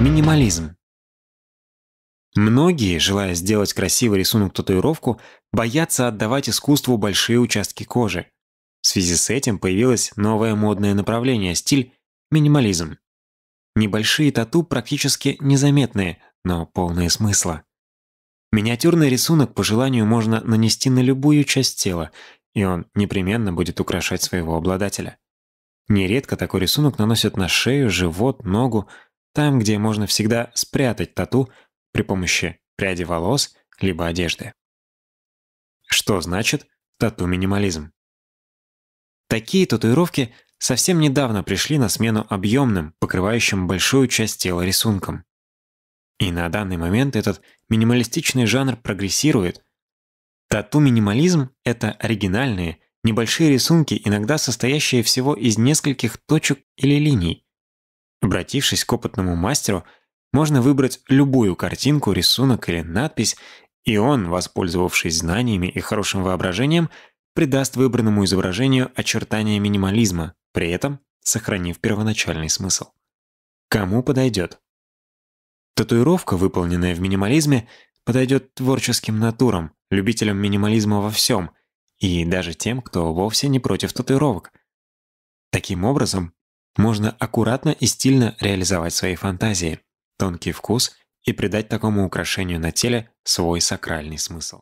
Минимализм. Многие, желая сделать красивый рисунок-татуировку, боятся отдавать искусству большие участки кожи. В связи с этим появилось новое модное направление – стиль минимализм. Небольшие тату практически незаметные, но полные смысла. Миниатюрный рисунок по желанию можно нанести на любую часть тела, и он непременно будет украшать своего обладателя. Нередко такой рисунок наносят на шею, живот, ногу – там, где можно всегда спрятать тату при помощи пряди волос либо одежды. Что значит тату-минимализм? Такие татуировки совсем недавно пришли на смену объемным, покрывающим большую часть тела рисункам. И на данный момент этот минималистичный жанр прогрессирует. Тату-минимализм — это оригинальные, небольшие рисунки, иногда состоящие всего из нескольких точек или линий, Обратившись к опытному мастеру, можно выбрать любую картинку, рисунок или надпись, и он, воспользовавшись знаниями и хорошим воображением, придаст выбранному изображению очертания минимализма, при этом сохранив первоначальный смысл. Кому подойдет? Татуировка, выполненная в минимализме, подойдет творческим натурам, любителям минимализма во всем, и даже тем, кто вовсе не против татуировок. Таким образом, можно аккуратно и стильно реализовать свои фантазии, тонкий вкус и придать такому украшению на теле свой сакральный смысл.